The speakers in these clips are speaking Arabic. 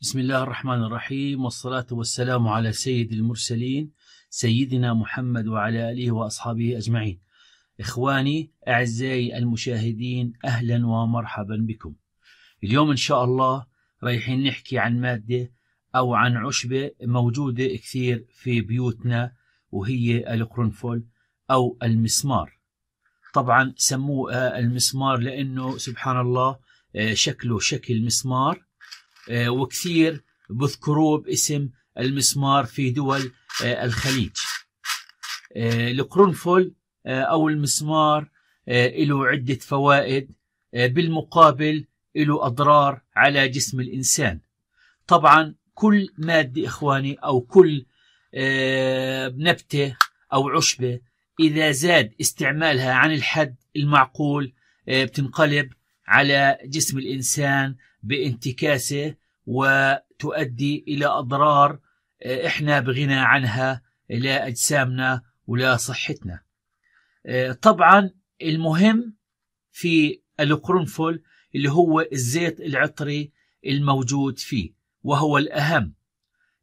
بسم الله الرحمن الرحيم والصلاة والسلام على سيد المرسلين سيدنا محمد وعلى آله وأصحابه أجمعين إخواني أعزائي المشاهدين أهلا ومرحبا بكم اليوم إن شاء الله رايحين نحكي عن مادة أو عن عشبة موجودة كثير في بيوتنا وهي القرنفل أو المسمار طبعا سموه المسمار لأنه سبحان الله شكله شكل مسمار آه، وكثير بذكروه باسم المسمار في دول آه، الخليج آه، القرنفل أو المسمار له عدة فوائد بالمقابل له أضرار على جسم الإنسان طبعا كل مادة إخواني أو كل نبتة أو عشبة إذا زاد استعمالها عن الحد المعقول بتنقلب على جسم الإنسان بانتكاسة وتؤدي إلى أضرار آه، إحنا بغنى عنها لا أجسامنا ولا صحتنا آه، طبعا المهم في القرنفل اللي هو الزيت العطري الموجود فيه وهو الأهم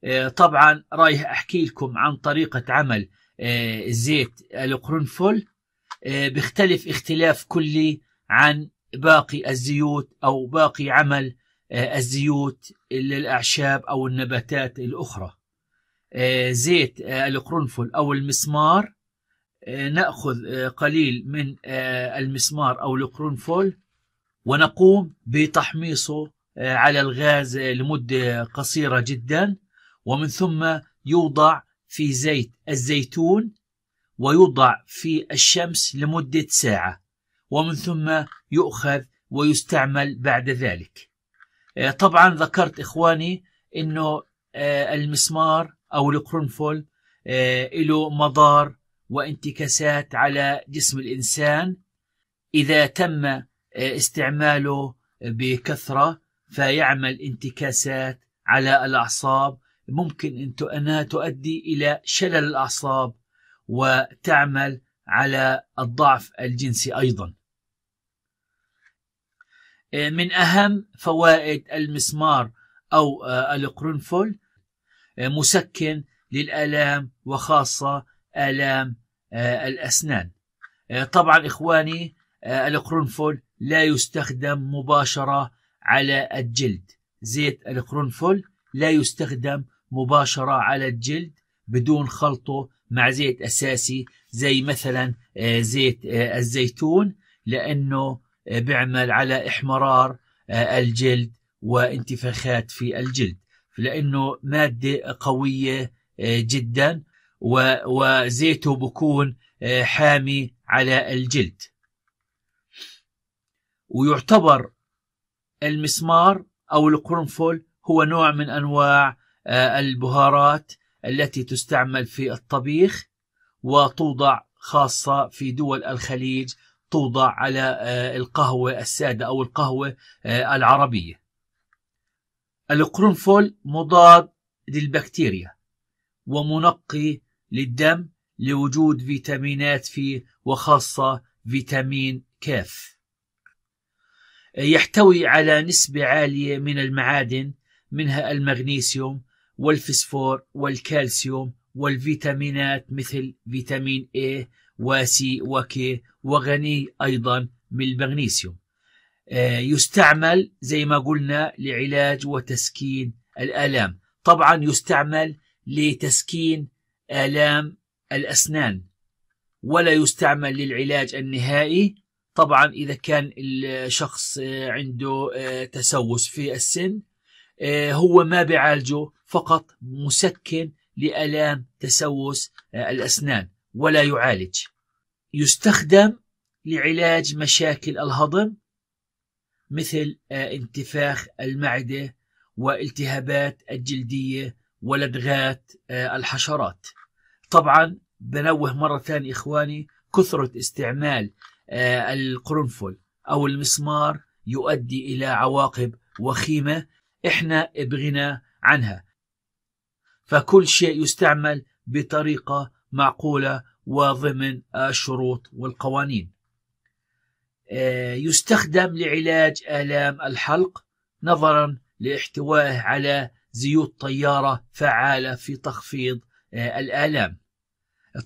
آه، طبعا رايح أحكي لكم عن طريقة عمل زيت القرنفل بيختلف اختلاف كلي عن باقي الزيوت أو باقي عمل آه، الزيوت للأعشاب أو النباتات الأخرى آه، زيت آه، القرنفل أو المسمار نأخذ قليل من المسمار أو القرنفل ونقوم بتحميصه على الغاز لمدة قصيرة جدا ومن ثم يوضع في زيت الزيتون ويوضع في الشمس لمدة ساعة ومن ثم يؤخذ ويستعمل بعد ذلك آه، طبعا ذكرت إخواني أنه آه، المسمار أو القرنفل آه، له مضار وانتكاسات على جسم الإنسان إذا تم استعماله بكثرة فيعمل انتكاسات على الأعصاب ممكن أنها تؤدي إلى شلل الأعصاب وتعمل على الضعف الجنسي أيضاً من أهم فوائد المسمار أو آه، القرنفل آه، مسكن للآلام وخاصة آلام آه، الأسنان طبعا إخواني القرنفل لا يستخدم مباشرة على الجلد زيت القرنفل لا يستخدم مباشرة على الجلد بدون خلطه مع زيت أساسي زي مثلا زيت الزيتون لأنه بيعمل على احمرار آه، الجلد وانتفاخات في الجلد لانه ماده قويه آه، جدا وزيته بكون آه، حامي على الجلد ويعتبر المسمار او القرنفل هو نوع من انواع البهارات التي تستعمل في الطبيخ وتوضع خاصه في دول الخليج توضع على آه، القهوة السادة أو القهوة آه، العربية القرنفل مضاد للبكتيريا ومنقي للدم لوجود فيتامينات فيه وخاصة فيتامين كاف آه، يحتوي على نسبة عالية من المعادن منها المغنيسيوم والفسفور والكالسيوم والفيتامينات مثل فيتامين A واسي وكي وغني أيضا من المغنيسيوم آه، يستعمل زي ما قلنا لعلاج وتسكين الآلام طبعا يستعمل لتسكين آلام الأسنان ولا يستعمل للعلاج النهائي طبعا إذا كان الشخص آه، عنده آه، تسوس في السن هو ما بيعالجه فقط مسكن لآلام تسوس الأسنان ولا يعالج يستخدم لعلاج مشاكل الهضم مثل آه، انتفاخ المعدة والتهابات الجلدية ولدغات آه، الحشرات طبعا بنوه مرة ثانية إخواني كثرة استعمال آه، القرنفل أو المسمار يؤدي إلى عواقب وخيمة إحنا بغنى عنها فكل شيء يستعمل بطريقة معقولة وضمن الشروط والقوانين آه، يستخدم لعلاج آلام الحلق نظرا لاحتوائه على زيوت طيارة فعالة في تخفيض آه، الآلام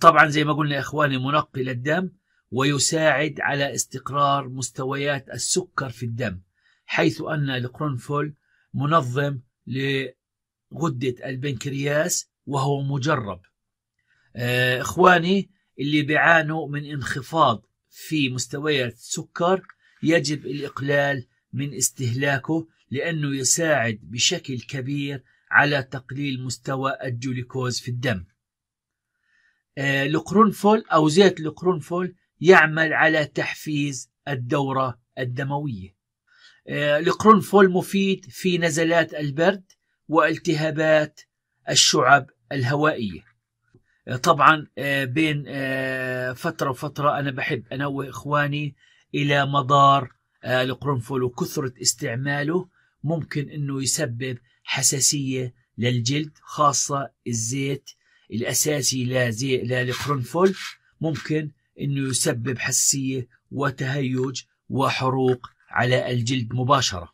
طبعا زي ما قلنا إخواني منقل الدم ويساعد على استقرار مستويات السكر في الدم حيث أن القرنفل منظم لغدة البنكرياس وهو مجرب آه، اخواني اللي بيعانوا من انخفاض في مستويات السكر يجب الاقلال من استهلاكه لانه يساعد بشكل كبير على تقليل مستوى الجلوكوز في الدم. القرنفل آه، او زيت القرنفل يعمل على تحفيز الدوره الدمويه. القرنفل آه، مفيد في نزلات البرد والتهابات الشعب الهوائيه. طبعا آه، بين آه، فترة وفترة أنا بحب أنوه إخواني إلى مضار القرنفل آه، وكثرة استعماله ممكن أنه يسبب حساسية للجلد خاصة الزيت الأساسي للقرنفل ممكن أنه يسبب حساسية وتهيج وحروق على الجلد مباشرة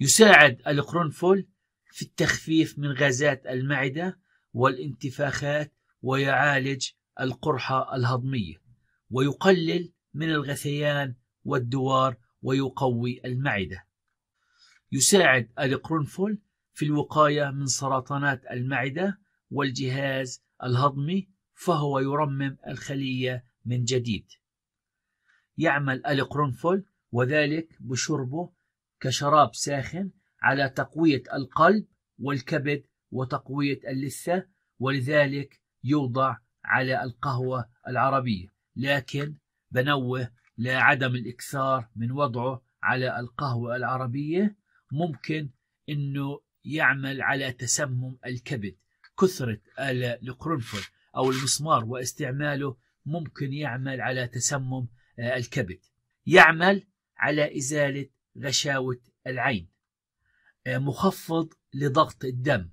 يساعد القرنفل في التخفيف من غازات المعدة والانتفاخات ويعالج القرحة الهضمية ويقلل من الغثيان والدوار ويقوي المعدة يساعد القرنفل في الوقاية من سرطانات المعدة والجهاز الهضمي فهو يرمم الخلية من جديد يعمل القرنفل وذلك بشربه كشراب ساخن على تقوية القلب والكبد وتقوية اللثة ولذلك يوضع على القهوة العربية لكن بنوه لعدم الإكثار من وضعه على القهوة العربية ممكن أنه يعمل على تسمم الكبد كثرة القرنفل أو المسمار واستعماله ممكن يعمل على تسمم آه، الكبد يعمل على إزالة غشاوة العين آه، مخفض لضغط الدم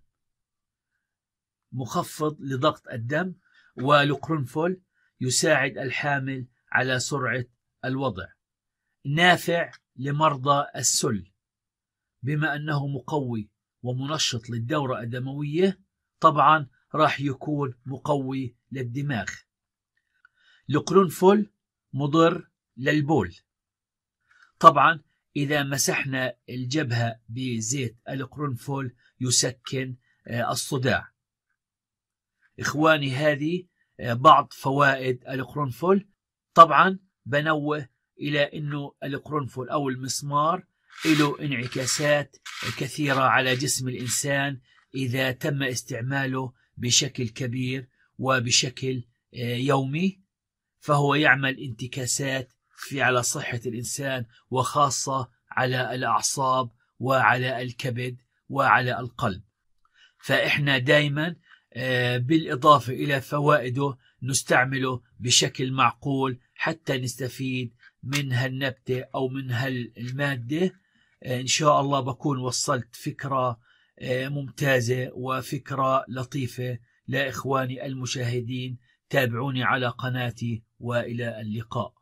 مخفض لضغط الدم والقرنفل يساعد الحامل على سرعة الوضع نافع لمرضى السل بما أنه مقوي ومنشط للدورة الدموية طبعا راح يكون مقوي للدماغ القرنفل مضر للبول طبعا إذا مسحنا الجبهة بزيت القرنفل يسكن آه، الصداع إخواني هذه آه، بعض فوائد القرنفل طبعا بنوه إلى أنه القرنفل أو المسمار له انعكاسات كثيرة على جسم الإنسان إذا تم استعماله بشكل كبير وبشكل آه، يومي فهو يعمل انتكاسات في على صحة الإنسان وخاصة على الأعصاب وعلى الكبد وعلى القلب فإحنا دايما آه، بالإضافة إلى فوائده نستعمله بشكل معقول حتى نستفيد من هالنبتة أو من هالمادة آه، إن شاء الله بكون وصلت فكرة آه، ممتازة وفكرة لطيفة لإخواني المشاهدين تابعوني على قناتي وإلى اللقاء